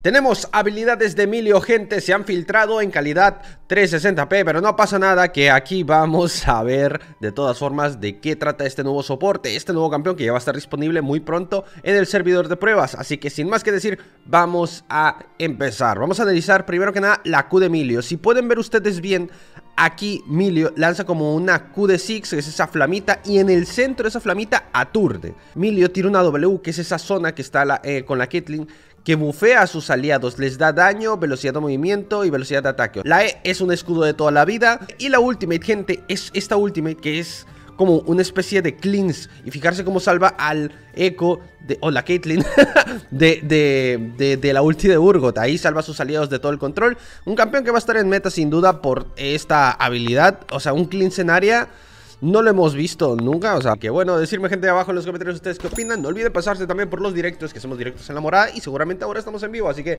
Tenemos habilidades de Emilio, gente, se han filtrado en calidad 360p, pero no pasa nada que aquí vamos a ver de todas formas de qué trata este nuevo soporte, este nuevo campeón que ya va a estar disponible muy pronto en el servidor de pruebas, así que sin más que decir, vamos a empezar. Vamos a analizar primero que nada la Q de Emilio, si pueden ver ustedes bien, Aquí Milio lanza como una Q de Six, que es esa flamita, y en el centro de esa flamita aturde. Milio tira una W, que es esa zona que está eh, con la kitling que bufea a sus aliados, les da daño, velocidad de movimiento y velocidad de ataque. La E es un escudo de toda la vida. Y la ultimate, gente, es esta ultimate que es como una especie de cleanse y fijarse cómo salva al eco de, o la Caitlyn de, de, de, la ulti de Urgot. Ahí salva a sus aliados de todo el control. Un campeón que va a estar en meta sin duda por esta habilidad. O sea, un cleanse en área... No lo hemos visto nunca, o sea, que bueno, decirme gente de abajo en los comentarios ustedes qué opinan. No olviden pasarse también por los directos, que somos directos en la morada y seguramente ahora estamos en vivo, así que